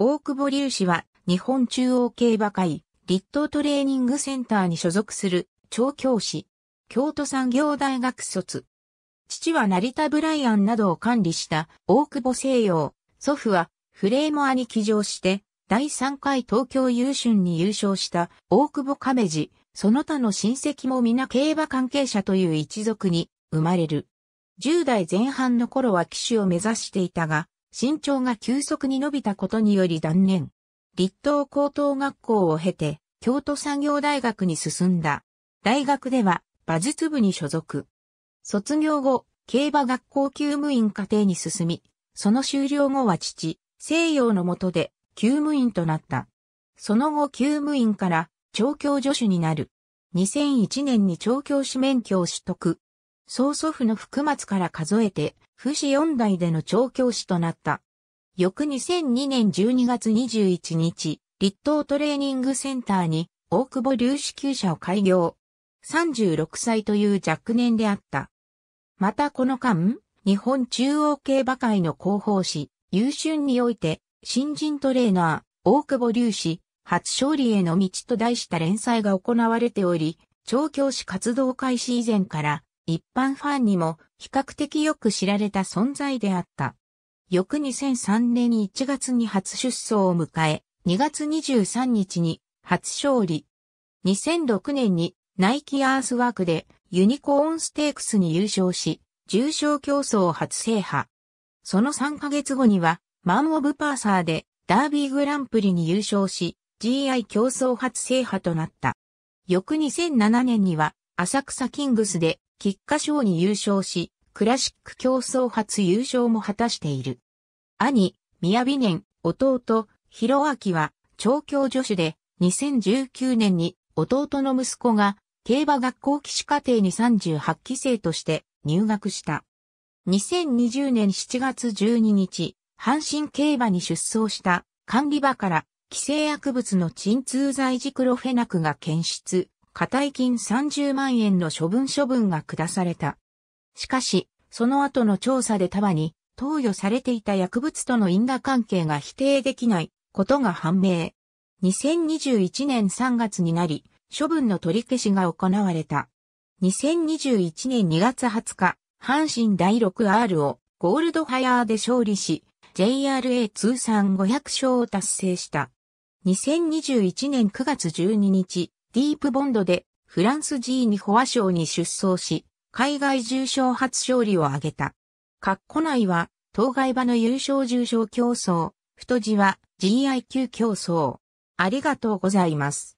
大久保隆氏は日本中央競馬会立東トレーニングセンターに所属する調教師。京都産業大学卒。父は成田ブライアンなどを管理した大久保西洋。祖父はフレーモアに起乗して第3回東京優春に優勝した大久保亀治。その他の親戚も皆競馬関係者という一族に生まれる。10代前半の頃は騎手を目指していたが、身長が急速に伸びたことにより断念。立東高等学校を経て、京都産業大学に進んだ。大学では、馬術部に所属。卒業後、競馬学校休務員課程に進み、その終了後は父、西洋の下で、休務員となった。その後、休務員から、調教助手になる。2001年に調教師免許を取得。曹祖父の福松から数えて、不死四代での調教師となった。翌2002年12月21日、立東トレーニングセンターに大久保流子厩社を開業。36歳という若年であった。またこの間、日本中央競馬会の広報誌、優春において、新人トレーナー、大久保隆史、初勝利への道と題した連載が行われており、調教師活動開始以前から、一般ファンにも比較的よく知られた存在であった。翌2003年1月に初出走を迎え、2月23日に初勝利。2006年にナイキアースワークでユニコーンステークスに優勝し、重賞競争初制覇。その3ヶ月後にはマン・オブ・パーサーでダービーグランプリに優勝し、GI 競争初制覇となった。翌2007年には浅草キングスで菊花賞に優勝し、クラシック競争初優勝も果たしている。兄、宮美年、弟、広明は、調教助手で、2019年に、弟の息子が、競馬学校騎士課程に38期生として入学した。2020年7月12日、阪神競馬に出走した管理場から規制薬物の鎮痛剤ジクロフェナクが検出、課体金30万円の処分処分が下された。しかし、その後の調査で束に投与されていた薬物との因果関係が否定できないことが判明。2021年3月になり、処分の取り消しが行われた。2021年2月20日、阪神第 6R をゴールドファイアーで勝利し、JRA 通算500勝を達成した。2021年9月12日、ディープボンドでフランス G2 フォア賞に出走し、海外重賞初勝利を挙げた。カッコ内は、当該場の優勝重賞競争、太字は GIQ 競争。ありがとうございます。